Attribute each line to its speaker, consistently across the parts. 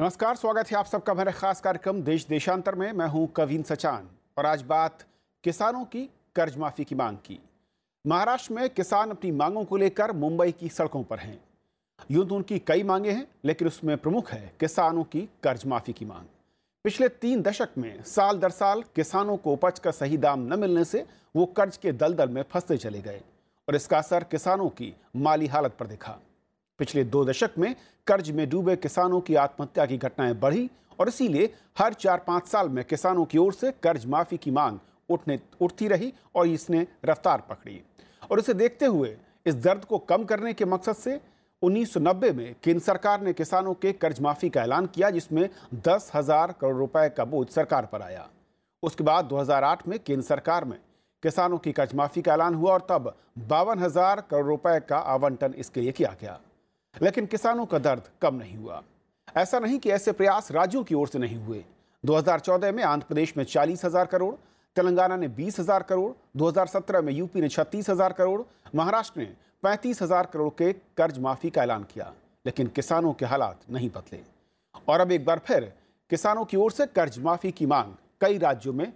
Speaker 1: नमस्कार स्वागत है आप सबका मेरे खास कार्यक्रम देश देशांतर में मैं हूं कवीन सचान और आज बात किसानों की कर्ज माफी की मांग की महाराष्ट्र में किसान अपनी मांगों को लेकर मुंबई की सड़कों पर हैं यूं तो उनकी कई मांगे हैं लेकिन उसमें प्रमुख है किसानों की कर्ज माफी की मांग पिछले तीन दशक में साल दर साल किसानों को उपज का सही दाम न मिलने से वो कर्ज के दलदल में फंसते चले गए और इसका असर किसानों की माली हालत पर दिखा पिछले दो दशक में कर्ज में डूबे किसानों की आत्महत्या की घटनाएं बढ़ी और इसीलिए हर चार पाँच साल में किसानों की ओर से कर्ज माफ़ी की मांग उठने उठती रही और इसने रफ्तार पकड़ी और इसे देखते हुए इस दर्द को कम करने के मकसद से उन्नीस में केंद्र सरकार ने किसानों के कर्ज माफ़ी का ऐलान किया जिसमें दस हज़ार करोड़ रुपए का बोझ सरकार पर आया उसके बाद 2008 में केंद्र सरकार में किसानों की कर्ज माफ़ी का ऐलान हुआ और तब बावन हज़ार करोड़ रुपए का आवंटन इसके लिए किया गया लेकिन किसानों का दर्द कम नहीं हुआ ऐसा नहीं कि ऐसे प्रयास राज्यों की ओर से नहीं हुए 2014 में आंध्र प्रदेश में चालीस हजार करोड़ तेलंगाना ने बीस हजार करोड़ 2017 में यूपी ने छत्तीस हजार करोड़ महाराष्ट्र ने पैंतीस हजार करोड़ के कर्ज माफी का ऐलान किया लेकिन किसानों के हालात नहीं बदले और अब एक बार फिर किसानों की ओर से कर्ज माफी की मांग कई राज्यों में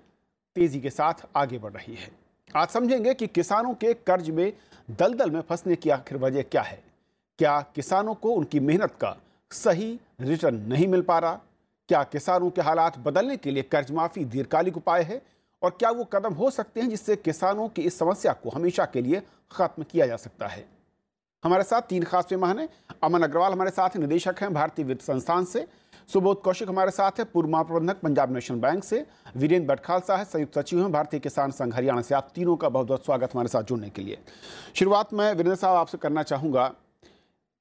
Speaker 1: तेजी के साथ आगे बढ़ रही है आज समझेंगे कि किसानों के कर्ज में दलदल में फंसने की आखिर वजह क्या है क्या किसानों को उनकी मेहनत का सही रिटर्न नहीं मिल पा रहा क्या किसानों के हालात बदलने के लिए कर्ज माफी दीर्घकालिक उपाय है और क्या वो कदम हो सकते हैं जिससे किसानों की इस समस्या को हमेशा के लिए खत्म किया जा सकता है हमारे साथ तीन खास मेहमान हैं अमन अग्रवाल हमारे साथ निदेशक हैं भारतीय वित्त संस्थान से सुबोध कौशिक हमारे साथ है पूर्व महाप्रबंधक पंजाब नेशनल बैंक से वीरेंद्र बटखाल साहब संयुक्त सचिव हैं भारतीय किसान संघ हरियाणा से आप तीनों का बहुत बहुत स्वागत हमारे साथ जुड़ने के लिए शुरुआत में वीरेंद्र साहब आपसे करना चाहूंगा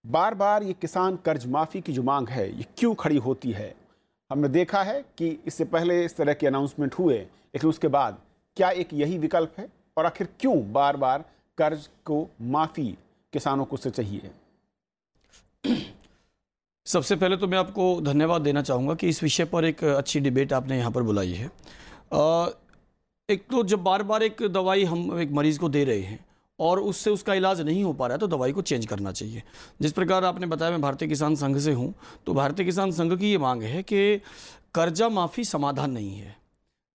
Speaker 1: बार बार ये किसान कर्ज माफ़ी की जो मांग है ये क्यों खड़ी होती है हमने देखा है कि इससे पहले इस तरह के अनाउंसमेंट हुए लेकिन उसके बाद क्या एक यही विकल्प है और आखिर क्यों बार बार कर्ज को माफ़ी किसानों को से चाहिए
Speaker 2: सबसे पहले तो मैं आपको धन्यवाद देना चाहूँगा कि इस विषय पर एक अच्छी डिबेट आपने यहाँ पर बुलाई है एक तो जब बार बार एक दवाई हम एक मरीज़ को दे रहे हैं और उससे उसका इलाज नहीं हो पा रहा है तो दवाई को चेंज करना चाहिए जिस प्रकार आपने बताया मैं भारतीय किसान संघ से हूँ तो भारतीय किसान संघ की ये मांग है कि कर्जा माफ़ी समाधान नहीं है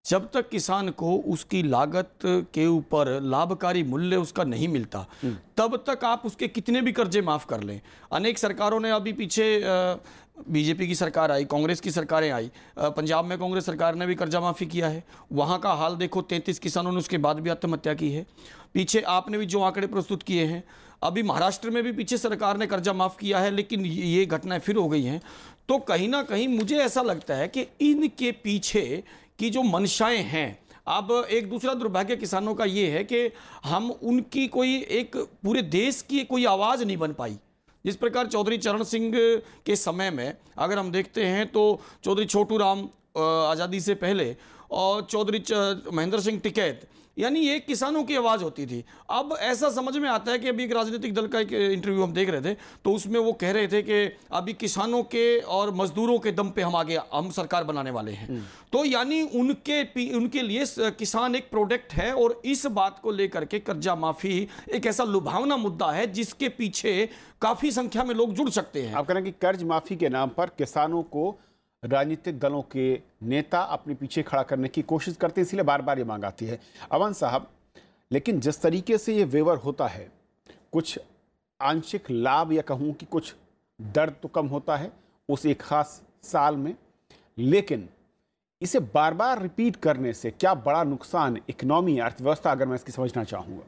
Speaker 2: जब तक किसान को उसकी लागत के ऊपर लाभकारी मूल्य उसका नहीं मिलता हम्म। तब तक आप उसके कितने भी कर्जे माफ़ कर लें अनेक सरकारों ने अभी पीछे बीजेपी की सरकार आई कांग्रेस की सरकारें आई पंजाब में कांग्रेस सरकार ने भी कर्जा माफ़ी किया है वहाँ का हाल देखो तैतीस किसानों ने उसके बाद भी आत्महत्या की है पीछे आपने भी जो आंकड़े प्रस्तुत किए हैं अभी महाराष्ट्र में भी पीछे सरकार ने कर्जा माफ़ किया है लेकिन ये घटनाएं फिर हो गई हैं तो कहीं ना कहीं मुझे ऐसा लगता है कि इनके पीछे की जो मंशाएं हैं अब एक दूसरा दुर्भाग्य किसानों का ये है कि हम उनकी कोई एक पूरे देश की कोई आवाज़ नहीं बन पाई जिस प्रकार चौधरी चरण सिंह के समय में अगर हम देखते हैं तो चौधरी छोटू राम आज़ादी से पहले और चौधरी महेंद्र सिंह टिकैत यानी ये किसानों की आवाज़ होती थी अब ऐसा समझ में आता है कि अभी एक राजनीतिक दल का एक इंटरव्यू हम देख रहे थे तो उसमें वो कह रहे थे कि अभी किसानों के और मजदूरों के दम पे हम आगे हम सरकार बनाने वाले हैं हम्म। तो यानी उनके उनके लिए किसान एक प्रोडक्ट है और इस बात को लेकर के कर्जा माफ़ी एक ऐसा लुभावना मुद्दा है जिसके पीछे काफ़ी संख्या
Speaker 1: में लोग जुड़ सकते हैं आप कह रहे हैं कि कर्ज माफ़ी के नाम पर किसानों को राजनीतिक दलों के नेता अपने पीछे खड़ा करने की कोशिश करते हैं इसलिए बार बार ये मांग आती है अवन साहब लेकिन जिस तरीके से ये वेवर होता है कुछ आंशिक लाभ या कहूँ कि कुछ दर्द तो कम होता है उस एक खास साल में लेकिन इसे बार बार रिपीट करने से क्या बड़ा नुकसान इकनॉमी अर्थव्यवस्था अगर मैं इसकी समझना चाहूँगा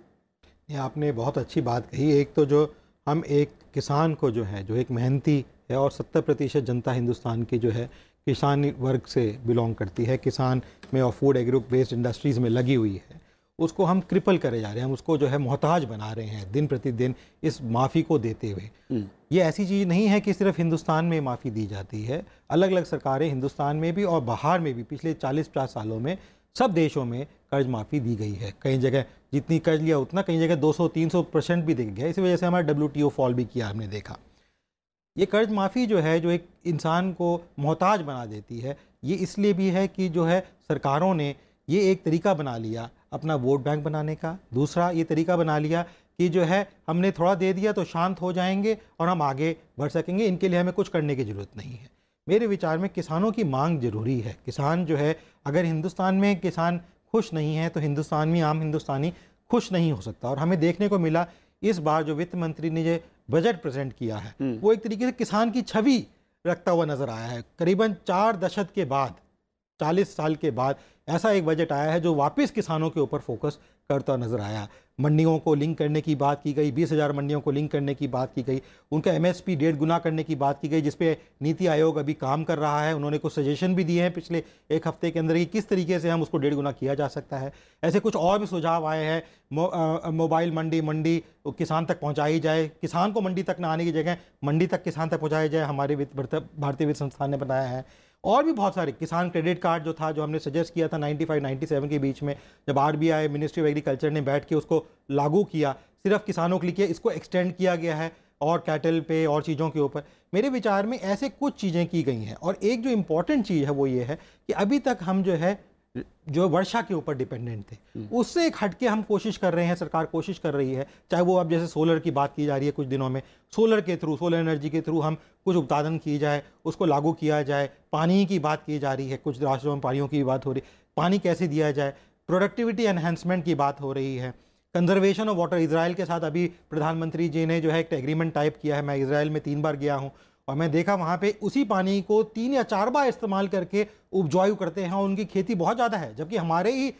Speaker 3: ये आपने बहुत अच्छी बात कही एक तो जो हम एक किसान को जो है जो एक मेहनती है और सत्तर प्रतिशत जनता हिंदुस्तान की जो है किसान वर्ग से बिलोंग करती है किसान में और फूड एग्रो बेस्ड इंडस्ट्रीज़ में लगी हुई है उसको हम क्रिपल करे जा रहे हैं हम उसको जो है मोहताज बना रहे हैं दिन प्रतिदिन इस माफ़ी को देते हुए हम्म। ये ऐसी चीज़ नहीं है कि सिर्फ हिंदुस्तान में माफ़ी दी जाती है अलग अलग सरकारें हिंदुस्तान में भी और बाहर में भी पिछले चालीस पचास सालों में सब देशों में कर्ज माफ़ी दी गई है कई जगह जितनी कर्ज लिया उतना कई जगह 200-300 परसेंट भी दे गया इसी वजह से हमारा डब्ल्यू फॉल भी किया हमने देखा ये कर्ज माफ़ी जो है जो एक इंसान को मोहताज बना देती है ये इसलिए भी है कि जो है सरकारों ने ये एक तरीका बना लिया अपना वोट बैंक बनाने का दूसरा ये तरीका बना लिया कि जो है हमने थोड़ा दे दिया तो शांत हो जाएंगे और हम आगे बढ़ सकेंगे इनके लिए हमें कुछ करने की ज़रूरत नहीं है मेरे विचार में किसानों की मांग ज़रूरी है किसान जो है अगर हिंदुस्तान में किसान खुश नहीं है तो हिंदुस्तान में आम हिंदुस्तानी खुश नहीं हो सकता और हमें देखने को मिला इस बार जो वित्त मंत्री ने जो बजट प्रेजेंट किया है हम्म। वो एक तरीके से किसान की छवि रखता हुआ नजर आया है करीबन चार दशक के बाद चालीस साल के बाद ऐसा एक बजट आया है जो वापस किसानों के ऊपर फोकस करता नजर आया मंडियों को लिंक करने की बात की गई बीस हज़ार मंडियों को लिंक करने की बात की गई उनका एम एस पी डेढ़ गुना करने की बात की गई जिसपे नीति आयोग अभी काम कर रहा है उन्होंने कुछ सजेशन भी दिए हैं पिछले एक हफ्ते के अंदर कि किस तरीके से हम उसको डेढ़ गुना किया जा सकता है ऐसे कुछ और भी सुझाव आए हैं मोबाइल मंडी मंडी किसान तक पहुँचाई जाए किसान को मंडी तक ना आने की जगह मंडी तक किसान तक पहुँचाई जाए हमारे वित्त भारतीय वित्त संस्थान ने बनाया है और भी बहुत सारे किसान क्रेडिट कार्ड जो था जो हमने सजेस्ट किया था 95 97 के बीच में जब आई मिनिस्ट्री ऑफ एग्रीकल्चर ने बैठ के उसको लागू किया सिर्फ किसानों के लिए किया इसको एक्सटेंड किया गया है और कैटल पे और चीज़ों के ऊपर मेरे विचार में ऐसे कुछ चीज़ें की गई हैं और एक जो इम्पॉर्टेंट चीज़ है वो ये है कि अभी तक हम जो है जो वर्षा के ऊपर डिपेंडेंट थे उससे एक हटके हम कोशिश कर रहे हैं सरकार कोशिश कर रही है चाहे वो अब जैसे सोलर की बात की जा रही है कुछ दिनों में सोलर के थ्रू सोलर एनर्जी के थ्रू हम कुछ उत्पादन किए जाए उसको लागू किया जाए पानी की बात की जा रही है कुछ राष्ट्रों में पानियों की बात हो रही है पानी कैसे दिया जाए प्रोडक्टिविटी एनहेंसमेंट की बात हो रही है कंजर्वेशन ऑफ वाटर इसराइल के साथ अभी प्रधानमंत्री जी ने जो है एक एग्रीमेंट टाइप किया है मैं इसराइल में तीन बार गया हूँ और मैं देखा वहाँ पे उसी पानी को तीन या चार बार इस्तेमाल करके उपजाऊ करते हैं और उनकी खेती बहुत ज़्यादा है जबकि हमारे ही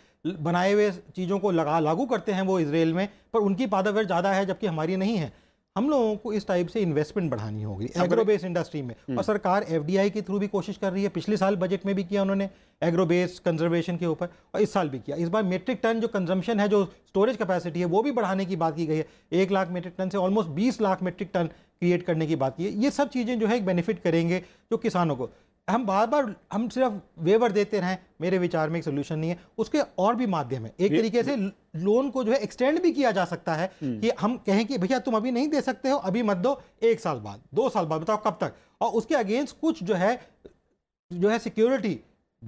Speaker 3: बनाए हुए चीज़ों को लगा लागू करते हैं वो इसराइल में पर उनकी पैदावार ज़्यादा है जबकि हमारी नहीं है हम लोगों को इस टाइप से इन्वेस्टमेंट बढ़ानी होगी एग्रो बेस इंडस्ट्री में हम्म। और सरकार एफ के थ्रू भी कोशिश कर रही है पिछले साल बजट में भी किया उन्होंने एग्रो बेस कंजर्वेशन के ऊपर और इस साल भी किया इस बार मेट्रिक टन जो कंजम्पशन है जो स्टोरेज कैपेसिटी है वो भी बढ़ाने की बात की गई है एक लाख मेट्रिक टन से ऑलमोस्ट बीस लाख मेट्रिक टन क्रिएट करने की बात की है ये सब चीज़ें जो है एक बेनिफिट करेंगे जो किसानों को हम बार बार हम सिर्फ वेवर देते रहें मेरे विचार में एक सोल्यूशन नहीं है उसके और भी माध्यम है एक तरीके से लोन को जो है एक्सटेंड भी किया जा सकता है हम्म। कि हम कहें कि भैया तुम अभी नहीं दे सकते हो अभी मत दो एक साल बाद दो साल बाद बताओ कब तक और उसके अगेंस्ट कुछ जो है जो है सिक्योरिटी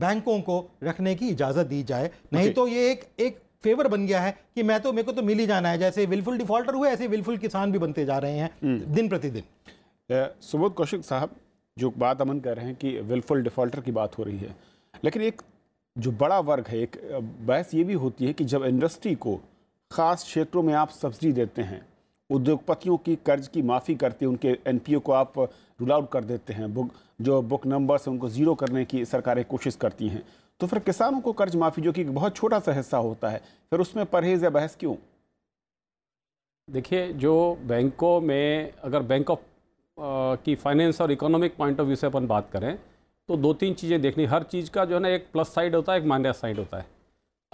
Speaker 3: बैंकों को रखने की इजाज़त दी जाए नहीं तो ये एक एक फेवर बन गया है कि मैं तो
Speaker 1: मेरे को तो मिल ही जाना है जैसे विलफुल डिफॉल्टर हुए ऐसे विलफुल किसान भी बनते जा रहे हैं हम्म। दिन प्रतिदिन सुबोध कौशिक साहब जो बात अमन कर रहे हैं कि विलफुल डिफॉल्टर की बात हो रही है लेकिन एक जो बड़ा वर्ग है एक बहस ये भी होती है कि जब इंडस्ट्री को ख़ास क्षेत्रों में आप सब्सिडी देते हैं उद्योगपतियों की कर्ज की माफ़ी करते हैं उनके एन को आप रूल आउट कर देते हैं बुक जो बुक नंबर्स हैं उनको ज़ीरो करने की सरकारें कोशिश करती हैं तो फिर किसानों को कर्ज माफी जो कि बहुत छोटा सा हिस्सा होता है फिर उसमें परहेज या बहस क्यों
Speaker 4: देखिए जो बैंकों में अगर बैंक ऑफ की फाइनेंस और इकोनॉमिक पॉइंट ऑफ व्यू से अपन बात करें तो दो तीन चीज़ें देखनी हर चीज़ का जो है ना एक प्लस साइड होता है एक माइनस साइड होता है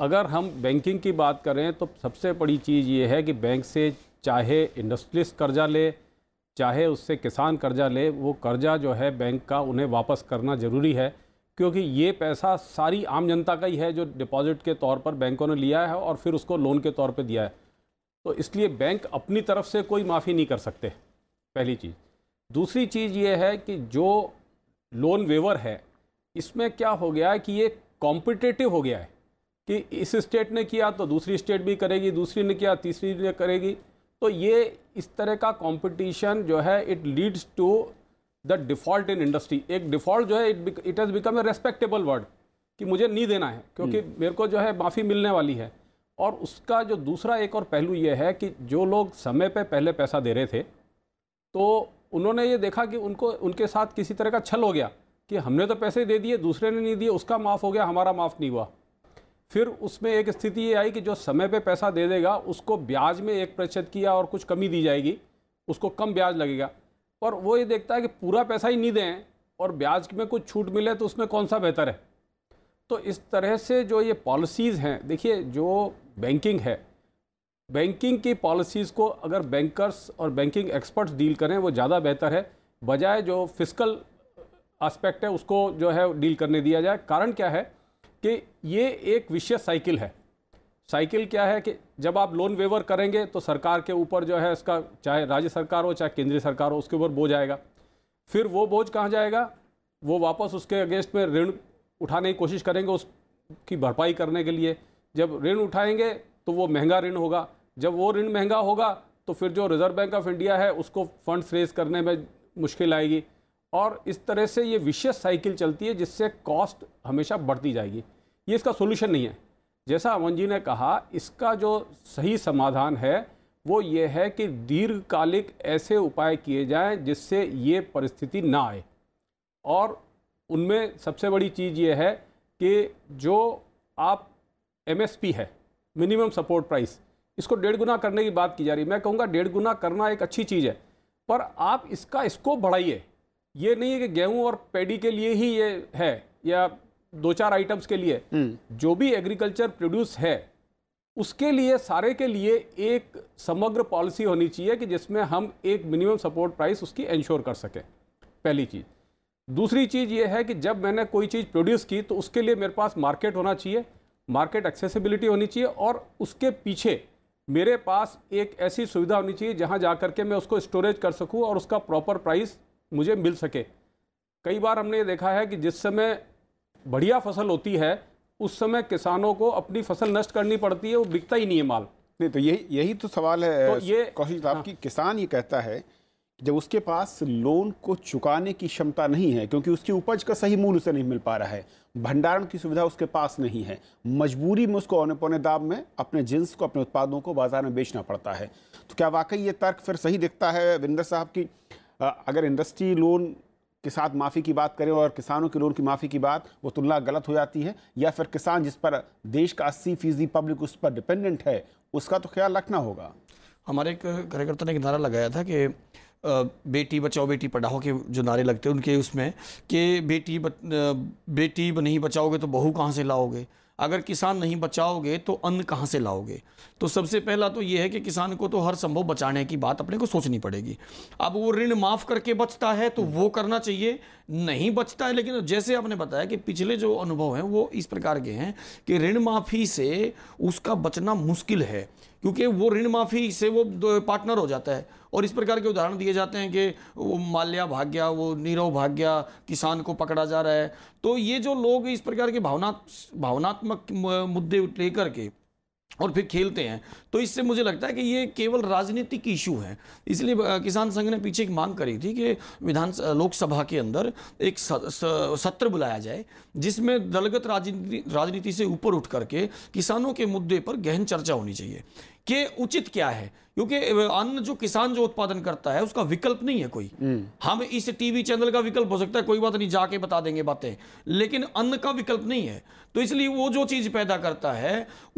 Speaker 4: अगर हम बैंकिंग की बात करें तो सबसे बड़ी चीज़ ये है कि बैंक से चाहे इंडस्ट्रियस्ट कर्जा ले चाहे उससे किसान कर्जा ले वो कर्जा जो है बैंक का उन्हें वापस करना ज़रूरी है क्योंकि ये पैसा सारी आम जनता का ही है जो डिपॉजिट के तौर पर बैंकों ने लिया है और फिर उसको लोन के तौर पर दिया है तो इसलिए बैंक अपनी तरफ से कोई माफ़ी नहीं कर सकते पहली चीज़ दूसरी चीज़ ये है कि जो लोन वेवर है इसमें क्या हो गया है कि ये कॉम्पिटेटिव हो गया है कि इस स्टेट ने किया तो दूसरी स्टेट भी करेगी दूसरी ने किया तीसरी ने करेगी तो ये इस तरह का कंपटीशन जो है it leads to the default in industry एक डिफॉल्ट जो है it it has become a respectable word कि मुझे नहीं देना है क्योंकि हम्म। मेरे को जो है माफ़ी मिलने वाली है और उसका जो दूसरा एक और पहलू ये है कि जो लोग समय पे पहले पैसा दे रहे थे तो उन्होंने ये देखा कि उनको उनके साथ किसी तरह का छल हो गया कि हमने तो पैसे दे दिए दूसरे ने नहीं दिए उसका माफ़ हो गया हमारा माफ़ नहीं हुआ फिर उसमें एक स्थिति ये आई कि जो समय पे पैसा दे देगा उसको ब्याज में एक प्रतिशत किया और कुछ कमी दी जाएगी उसको कम ब्याज लगेगा और वो ये देखता है कि पूरा पैसा ही नहीं दें और ब्याज में कुछ छूट मिले तो उसमें कौन सा बेहतर है तो इस तरह से जो ये पॉलिसीज़ हैं देखिए जो बैंकिंग है बैंकिंग की पॉलिसीज़ को अगर बैंकर्स और बैंकिंग एक्सपर्ट्स डील करें वो ज़्यादा बेहतर है बजाय जो फिजिकल एस्पेक्ट है उसको जो है डील करने दिया जाए कारण क्या है कि ये एक विशेष साइकिल है साइकिल क्या है कि जब आप लोन वेवर करेंगे तो सरकार के ऊपर जो है इसका चाहे राज्य सरकार हो चाहे केंद्रीय सरकार हो उसके ऊपर बोझ आएगा फिर वो बोझ कहाँ जाएगा वो वापस उसके अगेंस्ट में ऋण उठाने की कोशिश करेंगे उसकी भरपाई करने के लिए जब ऋण उठाएंगे तो वो महंगा ऋण होगा जब वो ऋण महंगा होगा तो फिर जो रिज़र्व बैंक ऑफ इंडिया है उसको फंड्स रेज करने में मुश्किल आएगी और इस तरह से ये विशेष साइकिल चलती है जिससे कॉस्ट हमेशा बढ़ती जाएगी ये इसका सोल्यूशन नहीं है जैसा अमन जी ने कहा इसका जो सही समाधान है वो ये है कि दीर्घकालिक ऐसे उपाय किए जाएं जिससे ये परिस्थिति ना आए और उनमें सबसे बड़ी चीज़ ये है कि जो आप एमएसपी है मिनिमम सपोर्ट प्राइस इसको डेढ़ गुना करने की बात की जा रही है मैं कहूँगा डेढ़ गुना करना एक अच्छी चीज़ है पर आप इसका स्कोप बढ़ाइए ये नहीं है कि गेहूँ और पेडी के लिए ही ये है या दो चार आइटम्स के लिए हम्म। जो भी एग्रीकल्चर प्रोड्यूस है उसके लिए सारे के लिए एक समग्र पॉलिसी होनी चाहिए कि जिसमें हम एक मिनिमम सपोर्ट प्राइस उसकी इंश्योर कर सकें पहली चीज़ दूसरी चीज़ ये है कि जब मैंने कोई चीज़ प्रोड्यूस की तो उसके लिए मेरे पास मार्केट होना चाहिए मार्केट एक्सेसिबिलिटी होनी चाहिए और उसके पीछे मेरे पास एक ऐसी सुविधा होनी चाहिए जहाँ जा कर के मैं उसको स्टोरेज कर सकूँ और उसका प्रॉपर प्राइस मुझे मिल सके कई बार हमने ये देखा है कि जिस समय बढ़िया फसल होती है उस समय किसानों को अपनी फसल नष्ट करनी पड़ती है वो बिकता ही नहीं है माल नहीं तो
Speaker 1: यही यही तो सवाल है तो ये कौशिक साहब हाँ। कि किसान ये कहता है जब उसके पास लोन को चुकाने की क्षमता नहीं है क्योंकि उसकी उपज का सही मूल्य उसे नहीं मिल पा रहा है भंडारण की सुविधा उसके पास नहीं है मजबूरी में उसको औने पौने दाम में अपने जिन्स को अपने उत्पादों को बाजार में बेचना पड़ता है तो क्या वाकई ये तर्क फिर सही दिखता है विंदर साहब की अगर इंडस्ट्री लोन के साथ माफ़ी की बात करें और किसानों के लोन की माफ़ी की बात वो तुलना गलत हो जाती है या फिर किसान जिस पर देश का अस्सी फीसदी पब्लिक उस पर डिपेंडेंट है उसका तो ख्याल रखना होगा
Speaker 2: हमारे एक कार्यकर्ता ने एक नारा लगाया था कि बेटी बचाओ बेटी पढ़ाओ के जो नारे लगते हैं उनके उसमें कि बेटी बेटी नहीं बचाओगे तो बहू कहाँ से लाओगे अगर किसान नहीं बचाओगे तो अन्न कहाँ से लाओगे तो सबसे पहला तो ये है कि किसान को तो हर संभव बचाने की बात अपने को सोचनी पड़ेगी अब वो ऋण माफ़ करके बचता है तो वो करना चाहिए नहीं बचता है लेकिन जैसे आपने बताया कि पिछले जो अनुभव हैं वो इस प्रकार के हैं कि ऋण माफ़ी से उसका बचना मुश्किल है क्योंकि वो ऋण माफ़ी से वो पार्टनर हो जाता है और इस प्रकार के उदाहरण दिए जाते हैं कि वो माल्या भाग गया वो नीरव भाग गया किसान को पकड़ा जा रहा है तो ये जो लोग इस प्रकार के भावना भावनात्मक मुद्दे लेकर के और फिर खेलते हैं तो इससे मुझे लगता है कि ये केवल राजनीतिक इशू है इसलिए किसान संघ ने पीछे एक मांग करी थी कि विधान लोकसभा के अंदर एक सत्र बुलाया जाए जिसमें दलगत राजनीति राजनीति से ऊपर उठ करके किसानों के मुद्दे पर गहन चर्चा होनी चाहिए कि उचित क्या है क्योंकि अन्न जो किसान जो उत्पादन करता है उसका विकल्प नहीं है कोई हम्म। हम इस टीवी चैनल का विकल्प हो सकता है कोई बात नहीं जाके बता देंगे बातें लेकिन अन्न का विकल्प नहीं है तो इसलिए वो जो चीज पैदा करता है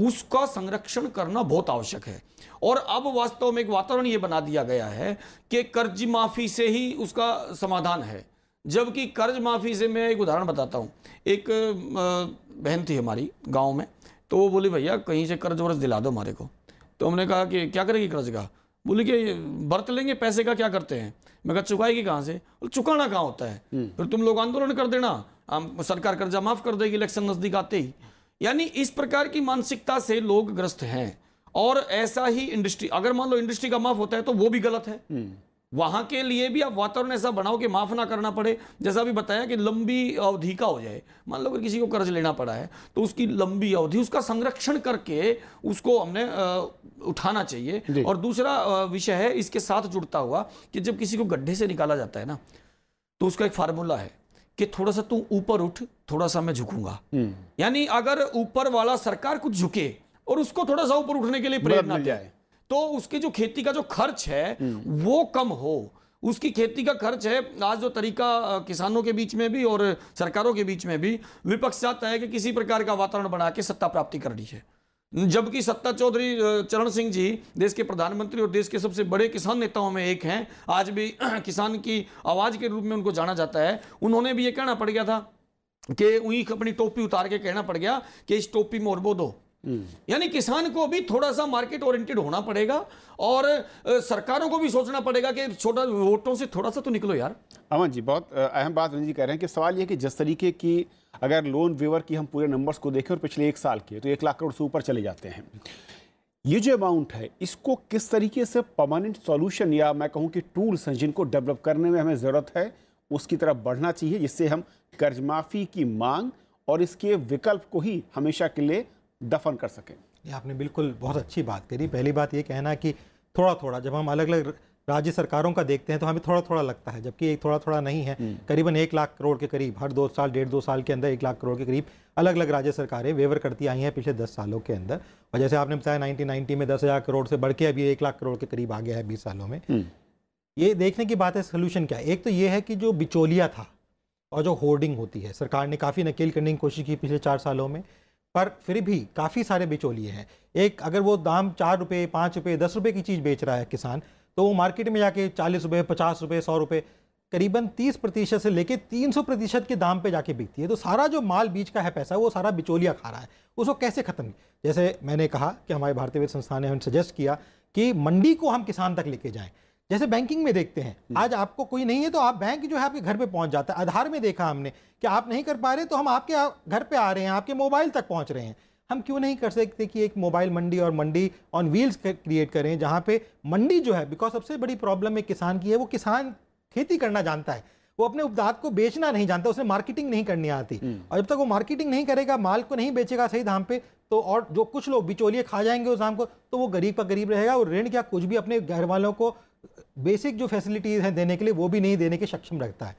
Speaker 2: उसका संरक्षण करना बहुत आवश्यक है और अब वास्तव में एक वातावरण ये बना दिया गया है कि कर्ज माफी से ही उसका समाधान है जबकि कर्ज माफी से मैं एक उदाहरण बताता हूँ एक बहन थी हमारी गाँव में तो वो बोली भैया कहीं से कर्ज वर्ज दिला दो हमारे को तो हमने कहा कि क्या करेगी कर्ज का बोले कि बरत लेंगे पैसे का क्या करते हैं मैं कहा चुकाएगी कहाँ से चुकाना कहाँ होता है हम्म। फिर तुम लोग आंदोलन कर देना हम सरकार कर्जा माफ कर देगी इलेक्शन नजदीक आते ही यानी इस प्रकार की मानसिकता से लोग ग्रस्त हैं और ऐसा ही इंडस्ट्री अगर मान लो इंडस्ट्री का माफ होता है तो वो भी गलत है हम्म। वहाँ के लिए भी आप वातावरण ऐसा बनाओ कि माफ़ ना करना पड़े जैसा भी बताया कि लंबी अवधि का हो जाए मान लो कि किसी को कर्ज लेना पड़ा है तो उसकी लंबी अवधि उसका संरक्षण करके उसको हमने उठाना चाहिए और दूसरा विषय है इसके साथ जुड़ता हुआ कि जब किसी को गड्ढे से निकाला जाता है ना तो उसका एक फार्मूला है कि थोड़ा सा तू ऊपर उठ थोड़ा सा मैं झुकूंगा हम्म। यानी अगर ऊपर वाला सरकार कुछ झुके और उसको थोड़ा सा ऊपर उठने के लिए प्रेरणा जाए तो उसकी जो खेती का जो खर्च है वो कम हो उसकी खेती का खर्च है आज जो तरीका किसानों के बीच में भी और सरकारों के बीच में भी विपक्ष चाहता है कि किसी प्रकार का वातावरण बना के सत्ता प्राप्ति करनी है जबकि सत्ता चौधरी चरण सिंह जी देश के प्रधानमंत्री और देश के सबसे बड़े किसान नेताओं में एक हैं आज भी किसान की आवाज़ के रूप में उनको जाना जाता है उन्होंने भी ये कहना पड़ गया था कि वहीं अपनी टोपी उतार के कहना पड़ गया कि इस टोपी में और बो दो हम्म। यानी किसान को भी थोड़ा सा मार्केट ओरिएंटेड होना पड़ेगा और सरकारों को भी सोचना पड़ेगा कि छोटा वोटों से थोड़ा सा तो निकलो यार
Speaker 1: अमन जी बहुत अहम बात अमन जी कह रहे हैं कि सवाल यह कि जिस तरीके की अगर लोन वेवर की हम पूरे नंबर्स को देखें और पिछले एक साल के तो एक लाख करोड़ से ऊपर चले जाते हैं ये जो अमाउंट है इसको किस तरीके से परमानेंट सॉल्यूशन या मैं कहूँ कि टूल्स हैं जिनको डेवलप करने में हमें ज़रूरत है उसकी तरफ बढ़ना चाहिए जिससे हम कर्ज माफ़ी की मांग और इसके विकल्प को ही हमेशा के लिए दफन कर सकें
Speaker 3: ये आपने बिल्कुल बहुत अच्छी बात करी पहली बात ये कहना कि थोड़ा थोड़ा जब हम अलग अलग राज्य सरकारों का देखते हैं तो हमें थोड़ा थोड़ा लगता है जबकि एक थोड़ा थोड़ा नहीं है हम्म। करीबन एक लाख करोड़ के करीब हर दो साल डेढ़ दो साल के अंदर एक लाख करोड़ के करीब अलग अलग राज्य सरकारें वेवर करती आई हैं पिछले दस सालों के अंदर और जैसे आपने बताया नाइनटीन में दस हज़ार करोड़ से बढ़ के अभी एक लाख करोड़ के करीब आ गया है बीस सालों में हम्म। ये देखने की बात है सोल्यूशन क्या एक तो ये है कि जो बिचौलिया था और जो होर्डिंग होती है सरकार ने काफ़ी नकेल करने की कोशिश की पिछले चार सालों में पर फिर भी काफ़ी सारे बिचौलिए हैं एक अगर वो दाम चार रुपये पाँच रुपये दस रुपये की चीज़ बेच रहा है किसान तो वो मार्केट में जाके चालीस रुपये पचास रुपये सौ रुपये करीबन तीस प्रतिशत से लेके तीन सौ प्रतिशत के दाम पे जाके बिकती है तो सारा जो माल बीज का है पैसा वो सारा बिचौलिया खा रहा है उसको कैसे ख़त्म जैसे मैंने कहा कि हमारे भारतीय संस्थान ने हमें सजेस्ट किया कि मंडी को हम किसान तक लेके जाएँ जैसे बैंकिंग में देखते हैं हम्म। आज आपको कोई नहीं है तो आप बैंक जो है आपके घर पे पहुंच जाता है आधार में देखा हमने कि आप नहीं कर पा रहे तो हम आपके घर पे आ रहे हैं आपके मोबाइल तक पहुंच रहे हैं हम क्यों नहीं कर सकते कि एक मोबाइल मंडी और मंडी ऑन व्हील्स क्रिएट करें जहाँ पे मंडी जो है बिकॉज सबसे बड़ी प्रॉब्लम एक किसान की है वो किसान खेती करना जानता है वो अपने उपदात को बेचना नहीं जानता उसे मार्केटिंग नहीं करनी आती हम्म। और जब तक वो मार्केटिंग नहीं करेगा माल को नहीं बेचेगा सही दाम पे तो और जो कुछ लोग बिचौलिए खा जाएंगे उस दाम को तो वो गरीब का गरीब रहेगा और ऋण क्या कुछ भी अपने घर वालों को बेसिक जो फैसिलिटीज़ हैं देने के लिए वो भी नहीं देने के सक्षम रखता है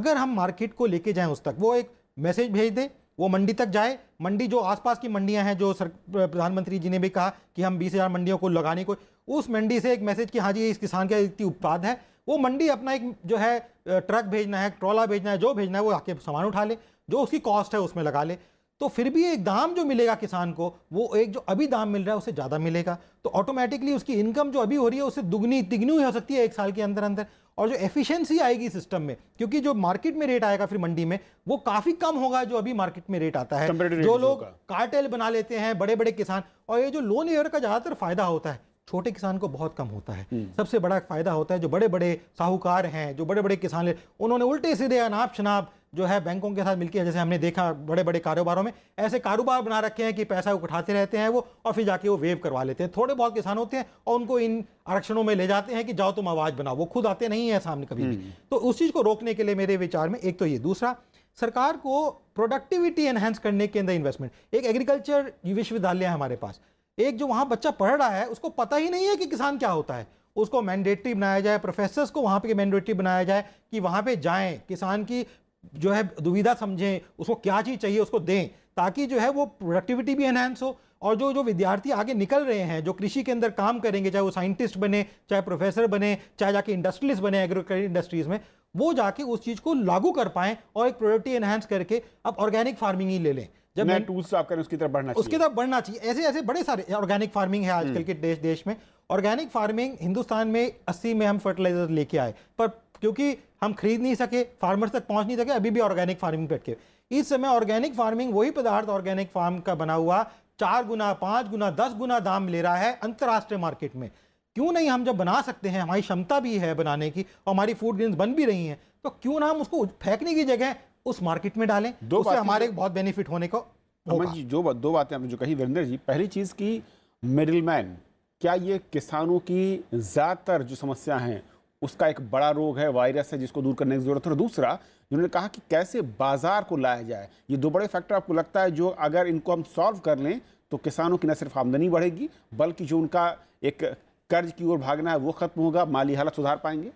Speaker 3: अगर हम मार्केट को लेके जाएं उस तक वो एक मैसेज भेज दें वो मंडी तक जाए मंडी जो आसपास की मंडियां हैं जो प्रधानमंत्री जी ने भी कहा कि हम बीस हज़ार मंडियों को लगाने को उस मंडी से एक मैसेज कि हाँ जी इस किसान का इतनी उत्पाद है वो मंडी अपना एक जो है ट्रक भेजना है ट्रॉला भेजना है जो भेजना है वो आके सामान उठा ले जो उसकी कॉस्ट है उसमें लगा ले तो फिर भी एक दाम जो मिलेगा किसान को वो एक जो अभी दाम मिल रहा है उससे ज़्यादा मिलेगा तो ऑटोमेटिकली उसकी इनकम जो अभी हो रही है उससे दुगनी तिगनी हो सकती है एक साल के अंदर अंदर और जो एफिशिएंसी आएगी सिस्टम में क्योंकि जो मार्केट में रेट आएगा फिर मंडी में वो काफ़ी कम होगा जो अभी मार्केट में रेट आता है जो लोग कार्टेल बना लेते हैं बड़े बड़े किसान और ये जो लोन एयर का ज़्यादातर फायदा होता है छोटे किसान को बहुत कम होता है हम्म। सबसे बड़ा फायदा होता है जो बड़े बड़े साहूकार हैं जो बड़े बड़े किसान उन्होंने उल्टे सीधे अनाप शनाप जो है बैंकों के साथ मिलकर जैसे हमने देखा बड़े बड़े कारोबारों में ऐसे कारोबार बना रखे हैं कि पैसा उठाते रहते हैं वो और फिर जाके वो वेव करवा लेते हैं थोड़े बहुत किसान होते हैं और उनको इन आरक्षणों में ले जाते हैं कि जाओ तुम आवाज़ बनाओ वो खुद आते नहीं हैं सामने कभी भी हम्म। तो उस चीज़ को रोकने के लिए मेरे विचार में एक तो ये दूसरा सरकार को प्रोडक्टिविटी एनहेंस करने के अंदर इन्वेस्टमेंट एक एग्रीकल्चर विश्वविद्यालय है हमारे पास एक जो वहाँ बच्चा पढ़ रहा है उसको पता ही नहीं है कि किसान क्या होता है उसको मैंडेटरी बनाया जाए प्रोफेसर्स को वहाँ पे मैंडेटरी बनाया जाए कि वहाँ पे जाएं किसान की जो है दुविधा समझें उसको क्या चीज़ चाहिए उसको दें ताकि जो है वो प्रोडक्टिविटी भी एनहेंस हो और जो जो विद्यार्थी आगे निकल रहे हैं जो कृषि के अंदर काम करेंगे चाहे वो साइंटिस्ट बने चाहे प्रोफेसर बने चाहे जाके इंडस्ट्रियलिस्ट बने एग्रोकल इंडस्ट्रीज़ में वो जाके उस चीज़ को लागू कर पाए और एक प्रोडक्टी एनहेंस करके अब ऑर्गेनिक फार्मिंग ही ले लें जब मैं
Speaker 1: टूल्स आप करें उसकी तरफ बढ़ना उसकी
Speaker 3: तरफ बढ़ना चाहिए ऐसे ऐसे बड़े सारे ऑर्गेनिक फार्मिंग है आजकल हम्म। के देश देश में ऑर्गेनिक फार्मिंग हिंदुस्तान में अस्सी में हम फर्टिलाइजर लेके आए पर क्योंकि हम खरीद नहीं सके फार्मर तक पहुंच नहीं सके अभी भी ऑर्गेनिक फार्मिंग पे अटके इस समय ऑर्गेनिक फार्मिंग वही पदार्थ ऑर्गेनिक फार्म का बना हुआ चार गुना पाँच गुना दस गुना दाम ले रहा है अंतर्राष्ट्रीय मार्केट में क्यों नहीं हम जब बना सकते हैं हमारी क्षमता भी है बनाने की और हमारी फूड ग्रीन बन भी रही
Speaker 1: हैं तो क्यों ना हम उसको फेंकने की जगह उस मार्केट में डालें दो उससे हमारे बहुत बेनिफिट होने को अमन जी जो दो बातें हमने जो कही वीरेंद्र जी पहली चीज़ की मिडिलमैन क्या ये किसानों की ज़्यादातर जो समस्या हैं उसका एक बड़ा रोग है वायरस है जिसको दूर करने की ज़रूरत है और दूसरा जिन्होंने कहा कि कैसे बाज़ार को लाया जाए ये दो बड़े फैक्टर आपको लगता है जो अगर इनको हम सॉल्व कर लें तो किसानों की न सिर्फ आमदनी बढ़ेगी बल्कि जो उनका एक कर्ज की ओर भागना है वो ख़त्म होगा माली हालत सुधार पाएंगे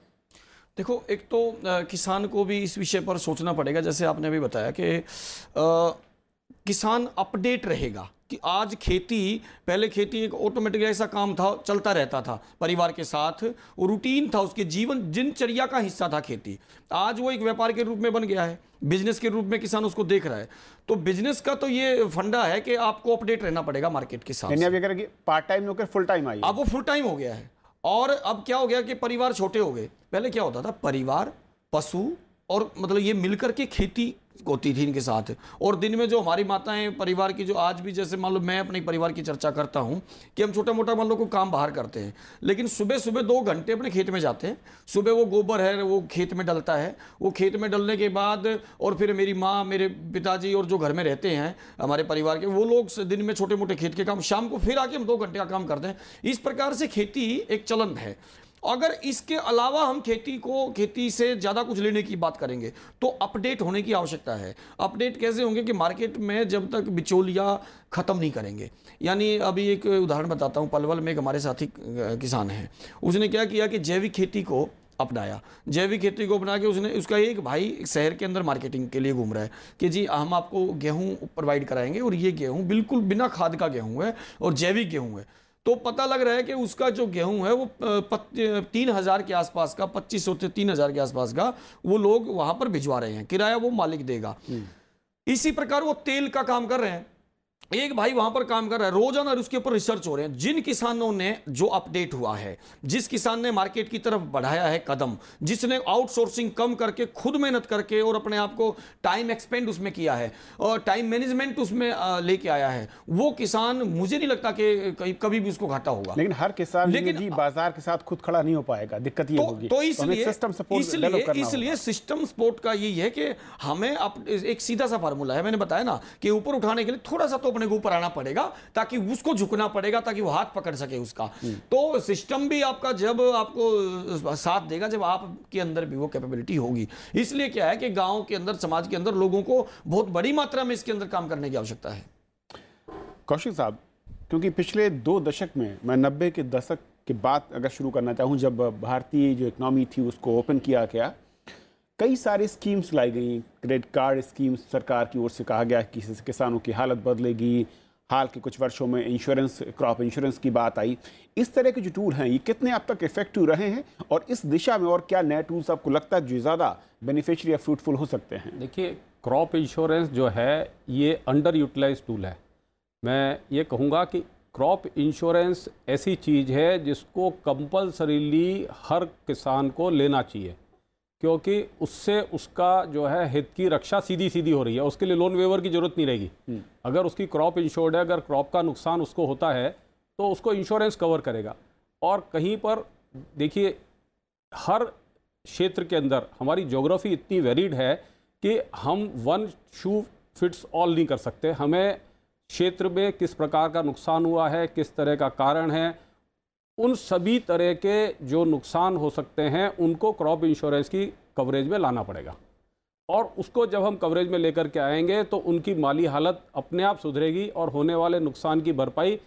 Speaker 2: देखो एक तो किसान को भी इस विषय पर सोचना पड़ेगा जैसे आपने अभी बताया कि किसान अपडेट रहेगा कि आज खेती पहले खेती एक ऑटोमेटिक ऐसा काम था चलता रहता था परिवार के साथ वो रूटीन था उसके जीवन दिनचर्या का हिस्सा था खेती आज वो एक व्यापार के रूप में बन गया है बिजनेस के रूप में किसान उसको देख रहा है तो बिजनेस का तो ये फंडा है कि आपको अपडेट रहना पड़ेगा मार्केट के साथ पार्ट टाइम होकर फुल टाइम आई अब वो फुल टाइम हो गया है और अब क्या हो गया कि परिवार छोटे हो गए पहले क्या होता था परिवार पशु और मतलब ये मिलकर के खेती को थी इनके साथ और दिन में जो हमारी माताएं परिवार की जो आज भी जैसे मान लो मैं अपने परिवार की चर्चा करता हूँ कि हम छोटा मोटा मान लो को काम बाहर करते हैं लेकिन सुबह सुबह दो घंटे अपने खेत में जाते हैं सुबह वो गोबर है वो खेत में डलता है वो खेत में डलने के बाद और फिर मेरी माँ मेरे पिताजी और जो घर में रहते हैं हमारे परिवार के वो लोग दिन में छोटे मोटे खेत के काम शाम को फिर आके हम दो घंटे का काम करते हैं इस प्रकार से खेती एक चलन है अगर इसके अलावा हम खेती को खेती से ज़्यादा कुछ लेने की बात करेंगे तो अपडेट होने की आवश्यकता है अपडेट कैसे होंगे कि मार्केट में जब तक बिचौलिया ख़त्म नहीं करेंगे यानी अभी एक उदाहरण बताता हूँ पलवल में एक हमारे साथी किसान हैं उसने क्या किया कि जैविक खेती को अपनाया जैविक खेती को अपना के उसने उसका एक भाई शहर के अंदर मार्केटिंग के लिए घूम रहा है कि जी हम आपको गेहूँ प्रोवाइड कराएंगे और ये गेहूँ बिल्कुल बिना खाद का गेहूँ है और जैविक गेहूँ है तो पता लग रहा है कि उसका जो गेहूं है वो तीन हज़ार के आसपास का पच्चीस सौ तीन हज़ार के आसपास का वो लोग वहां पर भिजवा रहे हैं किराया वो मालिक देगा
Speaker 4: हम्म।
Speaker 2: इसी प्रकार वो तेल का काम कर रहे हैं एक भाई वहां पर काम कर रहा है रोजाना उसके ऊपर रिसर्च हो रहे हैं जिन किसानों ने जो अपडेट हुआ है जिस किसान ने मार्केट की तरफ बढ़ाया है कदम जिसने आउटसोर्सिंग कम करके खुद मेहनत करके और अपने आप को टाइम एक्सपेंड उसमें किया है और टाइम मैनेजमेंट उसमें लेके आया है वो किसान मुझे नहीं लगता कि कभी भी उसको घाटा होगा लेकिन
Speaker 1: हर किसान लेकिन जी बाजार के साथ खुद खड़ा नहीं हो पाएगा दिक्कत ये तो, तो, तो इसलिए सिस्टम इसलिए इसलिए
Speaker 2: सिस्टम सपोर्ट का यही है कि हमें एक सीधा सा फार्मूला है मैंने बताया ना कि ऊपर उठाने के लिए थोड़ा सा तो अपने को ऊपर आना पड़ेगा ताकि उसको झुकना पड़ेगा ताकि वो हाथ पकड़ सके उसका हम्म। तो सिस्टम भी आपका जब आपको साथ देगा जब आपके अंदर भी वो कैपेबिलिटी होगी इसलिए क्या है कि गाँव के अंदर समाज के अंदर लोगों को बहुत बड़ी मात्रा में इसके अंदर काम करने की आवश्यकता है
Speaker 1: कौशिक साहब क्योंकि पिछले दो दशक में मैं नब्बे के दशक के बाद अगर शुरू करना चाहूँ जब भारतीय जो इकनॉमी थी उसको ओपन किया गया कई सारी स्कीम्स लाई गई क्रेडिट कार्ड स्कीम्स सरकार की ओर से कहा गया कि किसानों की हालत बदलेगी हाल के कुछ वर्षों में इंश्योरेंस क्रॉप इंश्योरेंस की बात आई इस तरह के जो टूल हैं ये कितने अब तक इफेक्टिव रहे हैं और इस दिशा में और क्या नए टूल्स आपको लगता है जो ज़्यादा बेनिफिशरी या फ्रूटफुल हो सकते हैं देखिए
Speaker 4: क्रॉप इंश्योरेंस जो है ये अंडर यूटिलाइज टूल है मैं ये कहूँगा कि क्रॉप इंश्योरेंस ऐसी चीज़ है जिसको कंपलसरीली हर किसान को लेना चाहिए क्योंकि उससे उसका जो है हित की रक्षा सीधी सीधी हो रही है उसके लिए लोन वेवर की ज़रूरत नहीं रहेगी हम्म। अगर उसकी क्रॉप इंश्योर्ड है अगर क्रॉप का नुकसान उसको होता है तो उसको इंश्योरेंस कवर करेगा और कहीं पर देखिए हर क्षेत्र के अंदर हमारी जोग्राफी इतनी वेरीड है कि हम वन शू फिट्स ऑल नहीं कर सकते हमें क्षेत्र में किस प्रकार का नुकसान हुआ है किस तरह का कारण है उन सभी तरह के जो नुकसान हो सकते हैं उनको क्रॉप इंश्योरेंस की कवरेज में लाना पड़ेगा और उसको जब हम कवरेज में लेकर के आएंगे तो उनकी माली हालत अपने आप सुधरेगी और होने वाले नुकसान की भरपाई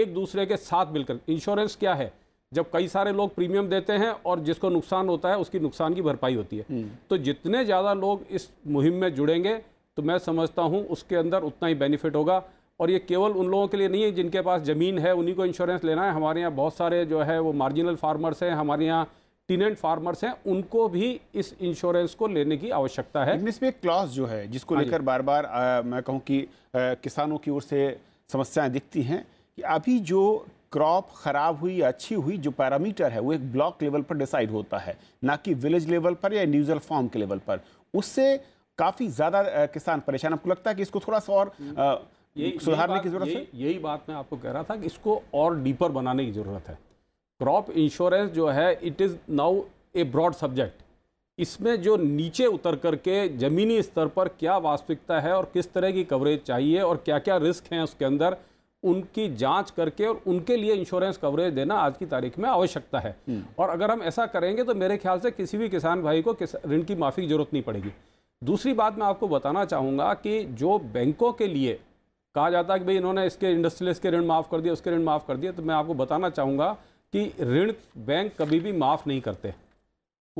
Speaker 4: एक दूसरे के साथ मिलकर इंश्योरेंस क्या है जब कई सारे लोग प्रीमियम देते हैं और जिसको नुकसान होता है उसकी नुकसान की भरपाई होती है हम्म। तो जितने ज़्यादा लोग इस मुहिम में जुड़ेंगे तो मैं समझता हूँ उसके अंदर उतना ही बेनिफिट होगा और ये केवल उन लोगों के लिए नहीं है जिनके पास ज़मीन है उन्हीं को इंश्योरेंस लेना है हमारे यहाँ बहुत सारे जो है वो मार्जिनल फार्मर्स हैं हमारे यहाँ टीनेंट फार्मर्स हैं उनको भी इस इंश्योरेंस
Speaker 1: को लेने की आवश्यकता है इसमें एक क्लॉज जो है जिसको हाँ लेकर बार बार आ, मैं कहूँ कि आ, किसानों की ओर से समस्याएँ दिखती हैं कि अभी जो क्रॉप खराब हुई या अच्छी हुई जो पैरामीटर है वो एक ब्लॉक लेवल पर डिसाइड होता है ना कि विलेज लेवल पर या इंडिविजुअल फार्म के लेवल पर उससे काफ़ी ज़्यादा किसान परेशान आपको लगता है कि इसको थोड़ा सा और हम्म। सुधारने की जरूरत है यही बात मैं आपको कह रहा था कि इसको और डीपर बनाने की ज़रूरत है
Speaker 4: क्रॉप इंश्योरेंस जो है it is now a broad subject इसमें जो नीचे उतर करके ज़मीनी स्तर पर क्या वास्तविकता है और किस तरह की कवरेज चाहिए और क्या क्या रिस्क हैं उसके अंदर उनकी जांच करके और उनके लिए इंश्योरेंस कवरेज देना आज की तारीख में आवश्यकता है हम्म। और अगर हम ऐसा करेंगे तो मेरे ख्याल से किसी भी किसान भाई को ऋण की माफ़ी की जरूरत नहीं पड़ेगी दूसरी बात मैं आपको बताना चाहूँगा कि जो बैंकों के लिए कहा जाता है कि भाई इन्होंने इसके इंडस्ट्रियलिस्ट के ऋण माफ़ कर दिए उसके ऋण माफ़ कर दिए तो मैं आपको बताना चाहूँगा कि ऋण बैंक कभी भी माफ़ नहीं करते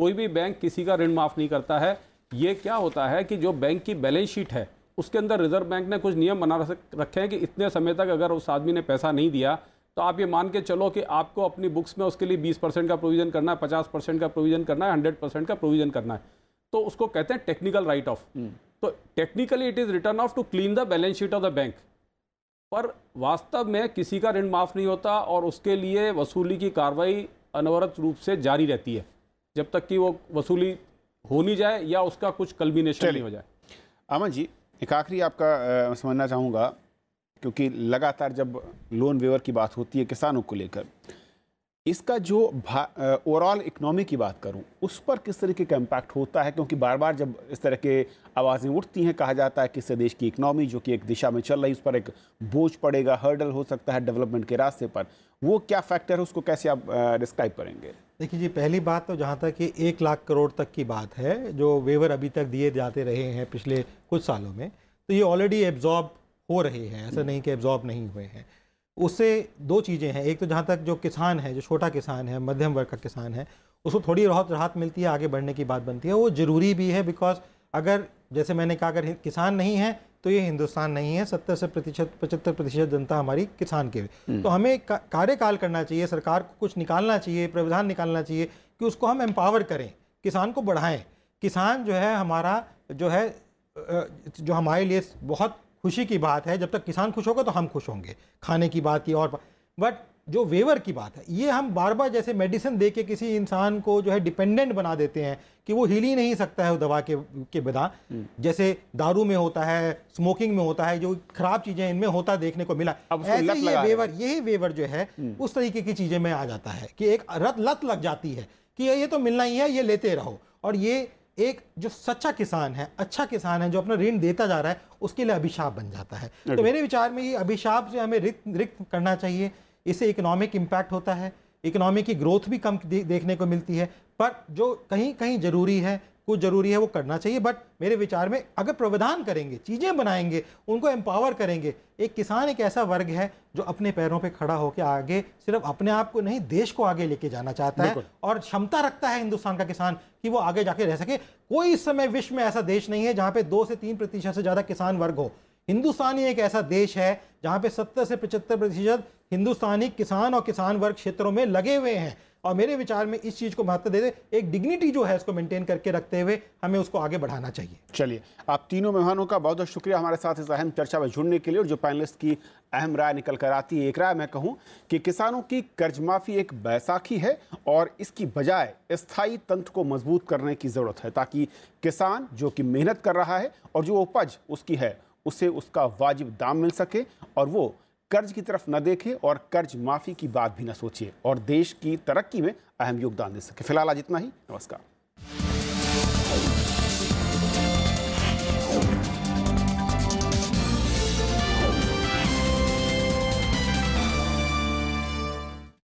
Speaker 4: कोई भी बैंक किसी का ऋण माफ़ नहीं करता है ये क्या होता है कि जो बैंक की बैलेंस शीट है उसके अंदर रिजर्व बैंक ने कुछ नियम बना रखे हैं कि इतने समय तक अगर उस आदमी ने पैसा नहीं दिया तो आप ये मान के चलो कि आपको अपनी बुक्स में उसके लिए बीस परसेंट का प्रोविज़न करना है पचास परसेंट का प्रोविज़न करना है हंड्रेड परसेंट का प्रोविज़न करना है तो उसको कहते हैं टेक्निकल राइट ऑफ तो technically it is written off to clean the balance sheet of the bank पर वास्तव में किसी का ऋण माफ़ नहीं होता और उसके लिए वसूली की कार्रवाई अनवरत रूप से जारी रहती है जब तक कि वो वसूली हो नहीं जाए या उसका कुछ कल्बिनेशन नहीं हो जाए
Speaker 1: अमन जी एक आखिरी आपका समझना चाहूँगा क्योंकि लगातार जब लोन वेवर की बात होती है किसानों को लेकर इसका जो ओवरऑल इकनॉमी की बात करूं उस पर किस तरीके का इम्पैक्ट होता है क्योंकि बार बार जब इस तरह के आवाज़ें उठती हैं कहा जाता है कि इससे देश की इकनॉमी जो कि एक दिशा में चल रही है उस पर एक बोझ पड़ेगा हर्डल हो सकता है डेवलपमेंट के रास्ते पर वो क्या फैक्टर है उसको कैसे आप डिस्क्राइब करेंगे
Speaker 3: देखिए जी पहली बात तो जहाँ तक कि एक लाख करोड़ तक की बात है जो वेवर अभी तक दिए जाते रहे हैं पिछले कुछ सालों में तो ये ऑलरेडी एब्जॉर्ब हो रहे हैं ऐसा हम्म। नहीं कि एब्जॉर्ब नहीं हुए हैं उससे दो चीज़ें हैं एक तो जहाँ तक जो किसान है जो छोटा किसान है मध्यम वर्ग का किसान है उसको थोड़ी राहत राहत मिलती है आगे बढ़ने की बात बनती है वो ज़रूरी भी है बिकॉज अगर जैसे मैंने कहा अगर किसान नहीं है तो ये हिंदुस्तान नहीं है सत्तर से प्रतिशत पचहत्तर प्रतिशत जनता हमारी किसान के हम्म। तो हमें का, कार्यकाल करना चाहिए सरकार को कुछ निकालना चाहिए प्रावधान निकालना चाहिए कि उसको हम एम्पावर करें किसान को बढ़ाएं किसान जो है हमारा जो है जो हमारे लिए बहुत खुशी की बात है जब तक किसान खुश होगा तो हम खुश होंगे खाने की बात की और बट जो वेवर की बात है ये हम बार बार जैसे मेडिसिन दे के किसी इंसान को जो है डिपेंडेंट बना देते हैं कि वो हिल ही नहीं सकता है दवा के के बिना हम्म। जैसे दारू में होता है स्मोकिंग में होता है जो खराब चीजें इनमें होता देखने को मिला ऐसे ये वेवर यही वेवर जो है हम्म। उस तरीके की चीजें में आ जाता है कि एक रत लत लग जाती है कि ये तो मिलना ही है ये लेते रहो और ये एक जो सच्चा किसान है अच्छा किसान है जो अपना ऋण देता जा रहा है उसके लिए अभिशाप बन जाता है तो मेरे विचार में ये अभिशाप से हमें रिक्त रिक्त करना चाहिए इससे इकोनॉमिक इम्पैक्ट होता है इकोनॉमी की ग्रोथ भी कम दे, देखने को मिलती है पर जो कहीं कहीं ज़रूरी है को जरूरी है वो करना चाहिए बट मेरे विचार में अगर प्रावधान करेंगे चीज़ें बनाएंगे उनको एम्पावर करेंगे एक किसान एक ऐसा वर्ग है जो अपने पैरों पे खड़ा होकर आगे सिर्फ अपने आप को नहीं देश को आगे लेके जाना चाहता है और क्षमता रखता है हिंदुस्तान का किसान कि वो आगे जाके रह सके कोई इस समय विश्व में ऐसा देश नहीं है जहाँ पे दो से तीन प्रतिशत से ज़्यादा किसान वर्ग हो हिंदुस्तान ही एक ऐसा देश है जहाँ पे सत्तर से पचहत्तर प्रतिशत हिंदुस्तानी किसान और किसान वर्ग क्षेत्रों में लगे हुए हैं और मेरे विचार में इस चीज़ को महत्व दे दे एक डिग्निटी जो है इसको मेंटेन करके रखते हुए हमें उसको आगे बढ़ाना चाहिए
Speaker 1: चलिए आप तीनों मेहमानों का बहुत बहुत शुक्रिया हमारे साथ इस अहम चर्चा में जुड़ने के लिए और जो पैनलिस्ट की अहम राय निकल कर आती है एक राय मैं कहूँ कि किसानों की कर्ज माफ़ी एक बैसाखी है और इसकी बजाय स्थायी तंत्र को मजबूत करने की ज़रूरत है ताकि किसान जो कि मेहनत कर रहा है और जो उपज उसकी है उसे उसका वाजिब दाम मिल सके और वो कर्ज की तरफ न देखें और कर्ज माफ़ी की बात भी न सोचिए और देश की तरक्की में अहम योगदान दे सके फिलहाल आज इतना ही नमस्कार